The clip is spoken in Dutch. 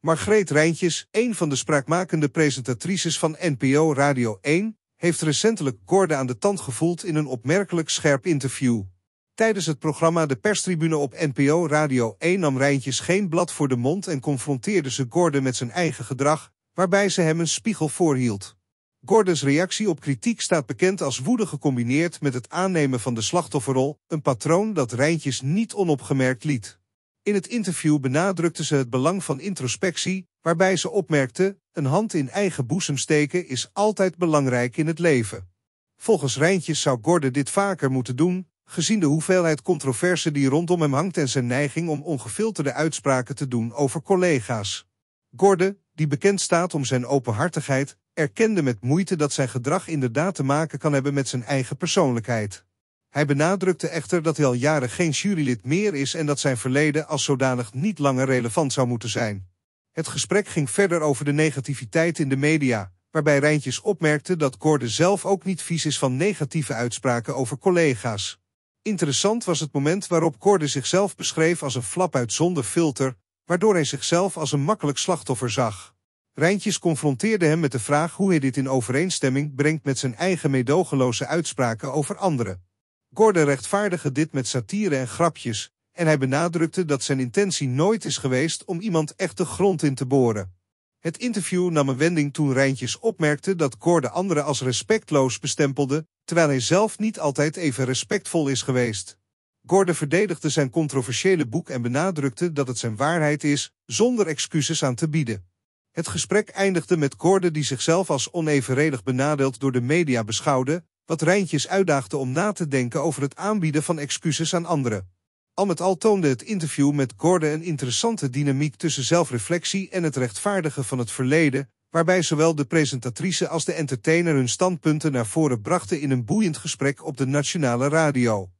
Margreet Rijntjes, een van de spraakmakende presentatrices van NPO Radio 1, heeft recentelijk Gordon aan de tand gevoeld in een opmerkelijk scherp interview. Tijdens het programma De Perstribune op NPO Radio 1 nam Rijntjes geen blad voor de mond en confronteerde ze Gordon met zijn eigen gedrag, waarbij ze hem een spiegel voorhield. Gordons reactie op kritiek staat bekend als woede gecombineerd met het aannemen van de slachtofferrol, een patroon dat Rijntjes niet onopgemerkt liet. In het interview benadrukte ze het belang van introspectie, waarbij ze opmerkte, een hand in eigen boezem steken is altijd belangrijk in het leven. Volgens Rijntjes zou Gordon dit vaker moeten doen, gezien de hoeveelheid controverse die rondom hem hangt en zijn neiging om ongefilterde uitspraken te doen over collega's. Gordon, die bekend staat om zijn openhartigheid, erkende met moeite dat zijn gedrag inderdaad te maken kan hebben met zijn eigen persoonlijkheid. Hij benadrukte echter dat hij al jaren geen jurylid meer is en dat zijn verleden als zodanig niet langer relevant zou moeten zijn. Het gesprek ging verder over de negativiteit in de media, waarbij Rijntjes opmerkte dat Koorde zelf ook niet vies is van negatieve uitspraken over collega's. Interessant was het moment waarop Koorde zichzelf beschreef als een flap uit zonder filter, waardoor hij zichzelf als een makkelijk slachtoffer zag. Rijntjes confronteerde hem met de vraag hoe hij dit in overeenstemming brengt met zijn eigen medogeloze uitspraken over anderen. Gordon rechtvaardigde dit met satire en grapjes en hij benadrukte dat zijn intentie nooit is geweest om iemand echt de grond in te boren. Het interview nam een wending toen Rijntjes opmerkte dat Gordon anderen als respectloos bestempelde, terwijl hij zelf niet altijd even respectvol is geweest. Gordon verdedigde zijn controversiële boek en benadrukte dat het zijn waarheid is, zonder excuses aan te bieden. Het gesprek eindigde met Gordon die zichzelf als onevenredig benadeeld door de media beschouwde, wat Rijntjes uitdaagde om na te denken over het aanbieden van excuses aan anderen. Al met al toonde het interview met Gordon een interessante dynamiek tussen zelfreflectie en het rechtvaardigen van het verleden, waarbij zowel de presentatrice als de entertainer hun standpunten naar voren brachten in een boeiend gesprek op de nationale radio.